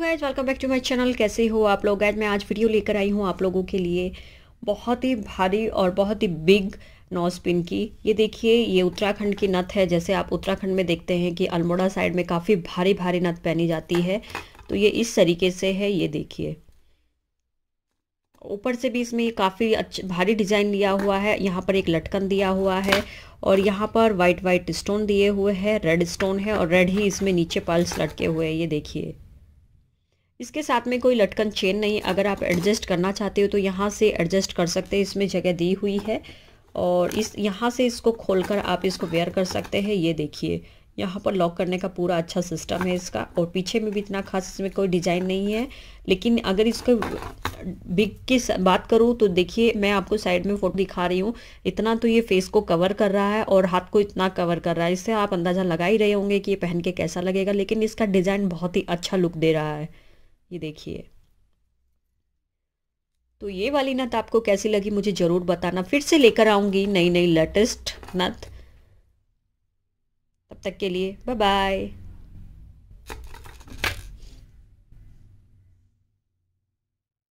guys welcome back to my channel कैसे हो आप लोग गाइज मैं आज वीडियो लेकर आई हूँ आप लोगों के लिए बहुत ही भारी और बहुत ही बिग नॉज पिन की ये देखिए ये उत्तराखंड की नथ है जैसे आप उत्तराखंड में देखते हैं कि अल्मोड़ा साइड में काफ़ी भारी भारी नथ पहनी जाती है तो ये इस तरीके से है ये देखिए ऊपर से भी इसमें काफ़ी अच्छा भारी डिज़ाइन लिया हुआ है यहाँ पर एक लटकन दिया हुआ है और यहाँ पर वाइट वाइट स्टोन दिए हुए हैं रेड स्टोन है और रेड ही इसमें नीचे पल्स लटके हुए हैं ये देखिए इसके साथ में कोई लटकन चेन नहीं अगर आप एडजस्ट करना चाहते हो तो यहाँ से एडजस्ट कर सकते हैं इसमें जगह दी हुई है और इस यहाँ से इसको खोलकर आप इसको वेयर कर सकते हैं ये देखिए यहाँ पर लॉक करने का पूरा अच्छा सिस्टम है इसका और पीछे में भी इतना खास इसमें कोई डिज़ाइन नहीं है लेकिन अगर इसको बिग की बात करूँ तो देखिए मैं आपको साइड में फ़ोटो दिखा रही हूँ इतना तो ये फेस को कवर कर रहा है और हाथ को इतना कवर कर रहा है इससे आप अंदाज़ा लगा ही रहे होंगे कि ये पहन के कैसा लगेगा लेकिन इसका डिज़ाइन बहुत ही अच्छा लुक दे रहा है ये देखिए तो ये वाली नत आपको कैसी लगी मुझे ज़रूर बताना फिर से लेकर आऊंगी नई नई लेटेस्ट नत तब तक के लिए बाय बाय